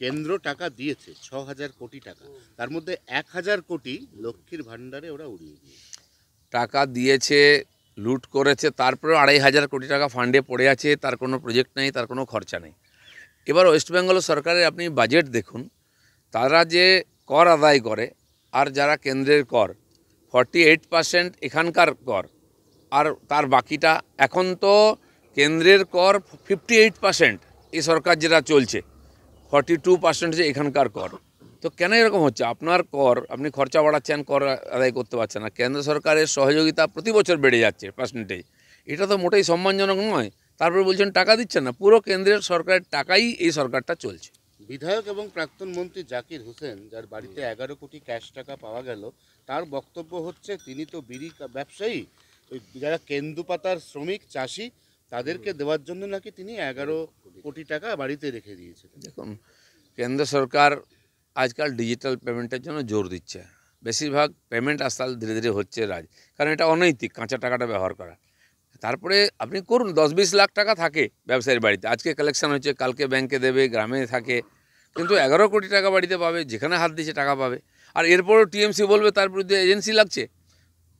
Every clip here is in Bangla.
কেন্দ্র টাকা দিয়েছে ছ হাজার কোটি টাকা তার মধ্যে এক হাজার কোটি লক্ষ্মীর ভাণ্ডারে ওরা উড়িয়ে দিয়েছে টাকা দিয়েছে লুট করেছে তারপরে আড়াই হাজার কোটি টাকা ফান্ডে পড়ে আছে তার কোনো প্রজেক্ট নেই তার কোনো খরচা নেই এবার ওয়েস্ট বেঙ্গল সরকারের আপনি বাজেট দেখুন তারা যে কর আদায় করে আর যারা কেন্দ্রের কর ফর্টি এইট পার্সেন্ট এখানকার কর আর তার বাকিটা এখন তো কেন্দ্রের কর ফিফটি এইট পার্সেন্ট এই সরকার যেটা চলছে ফর্টি টু পার্সেন্ট হচ্ছে এখানকার কর তো কেন এরকম হচ্ছে আপনার কর আপনি খরচা বাড়াচ্ছেন কর আদায় করতে পারছেন না কেন্দ্র সরকারের সহযোগিতা প্রতি বছর বেড়ে যাচ্ছে পার্সেন্টেজ এটা তো মোটেই সম্মানজনক নয় তারপরে বলছেন টাকা দিচ্ছেন না পুরো কেন্দ্রের সরকারের টাকাই এই সরকারটা চলছে বিধায়ক এবং প্রাক্তন মন্ত্রী জাকির হোসেন যার বাড়িতে এগারো কোটি ক্যাশ টাকা পাওয়া গেল তার বক্তব্য হচ্ছে তিনি তো বিড়ি ব্যবসায়ী যারা কেন্দুপাতার শ্রমিক চাষি তাদেরকে দেওয়ার জন্য নাকি তিনি এগারো কোটি টাকা বাড়িতে রেখে দিয়েছেন দেখুন কেন্দ্র সরকার আজকাল ডিজিটাল পেমেন্টের জন্য জোর দিচ্ছে বেশিরভাগ পেমেন্ট আজকাল ধীরে ধীরে হচ্ছে রাজ কারণ এটা অনৈতিক কাঁচা টাকাটা ব্যবহার করা তারপরে আপনি করুন দশ বিশ লাখ টাকা থাকে ব্যবসায়ীর বাড়িতে আজকে কালেকশন হচ্ছে কালকে ব্যাংকে দেবে গ্রামে থাকে কিন্তু এগারো কোটি টাকা বাড়িতে পাবে যেখানে হাত দিচ্ছে টাকা পাবে আর এরপরও টিএমসি বলবে তার বিরুদ্ধে এজেন্সি লাগছে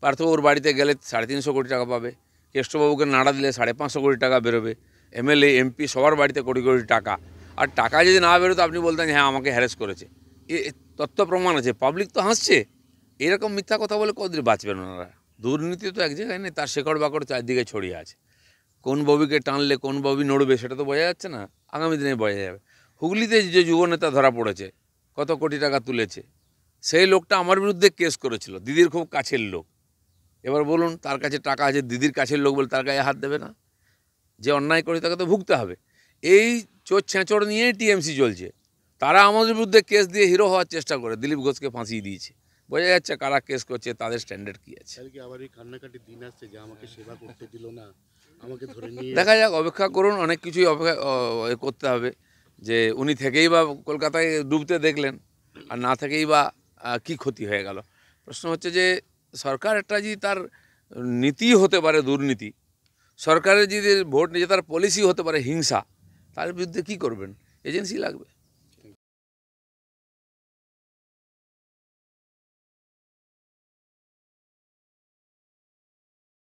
পার্থ ওর বাড়িতে গেলে সাড়ে তিনশো কোটি টাকা পাবে কেষ্টবাবুকে নাড়া দিলে সাড়ে পাঁচশো কোটি টাকা বেরোবে এমএলএ এমপি সবার বাড়িতে কোটি কোটি টাকা আর টাকা যদি না বেরোতো আপনি বলতেন হ্যাঁ আমাকে হ্যারেস করেছে এ তথ্য প্রমাণ আছে পাবলিক তো হাসছে এরকম মিথ্যা কথা বলে কদিন বাঁচবেন ওনারা দুর্নীতি তো এক জায়গায় নেই তার শেকড় বাকড় চারদিকে ছড়িয়ে আছে কোন ববিকে টানলে কোন ববি নড়বে সেটা তো বোঝা যাচ্ছে না আগামী দিনে বোঝা যাবে হুগলিতে যে যুব নেতা ধরা পড়েছে কত কোটি টাকা তুলেছে সেই লোকটা আমার বিরুদ্ধে কেস করেছিল দিদির খুব কাছের লোক এবার বলুন তার কাছে টাকা আছে দিদির কাছের লোক বলে তার গায়ে হাত দেবে না যে অন্যায় করে তাকে তো ভুগতে হবে এই চোর ছেঁচড় নিয়ে টিএমসি চলছে তারা আমাদের বিরুদ্ধে কেস দিয়ে হিরো হওয়ার চেষ্টা করে দিলীপ ঘোষকে ফাঁসিয়ে দিয়েছে বোঝা যাচ্ছে কারা কেস করছে তাদের স্ট্যান্ডার্ড কী আছে দেখা যাক অপেক্ষা করুন অনেক কিছুই অপেক্ষা করতে হবে যে উনি থেকেই বা কলকাতায় ডুবতে দেখলেন আর না থেকেই বা কি ক্ষতি হয়ে গেল প্রশ্ন হচ্ছে যে সরকার একটা যদি তার নীতি হতে পারে দুর্নীতি সরকারের যদি ভোট নিয়ে তার পলিসি হতে পারে হিংসা তার বিরুদ্ধে কি করবেন এজেন্সি লাগবে